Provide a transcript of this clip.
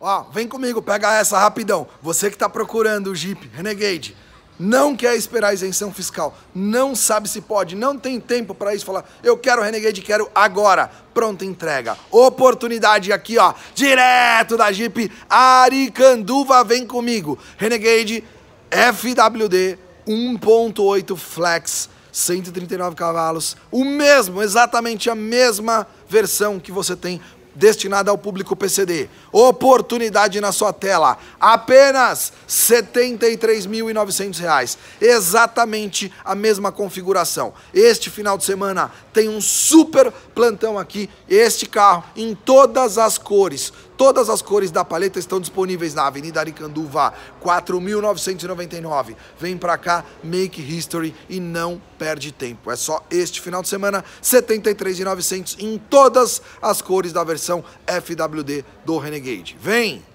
Ó, vem comigo, pega essa rapidão. Você que está procurando o Jeep Renegade, não quer esperar a isenção fiscal, não sabe se pode, não tem tempo para isso, falar, eu quero o Renegade, quero agora. Pronta entrega. Oportunidade aqui, ó, direto da Jeep Aricanduva, vem comigo. Renegade FWD 1.8 Flex 139 cavalos, o mesmo, exatamente a mesma versão que você tem destinada ao público PCD. Oportunidade na sua tela, apenas R$ 73.900, exatamente a mesma configuração. Este final de semana tem um super plantão aqui, este carro em todas as cores, Todas as cores da paleta estão disponíveis na Avenida Aricanduva, 4999. Vem para cá, make history e não perde tempo. É só este final de semana, 73.900 em todas as cores da versão FWD do Renegade. Vem!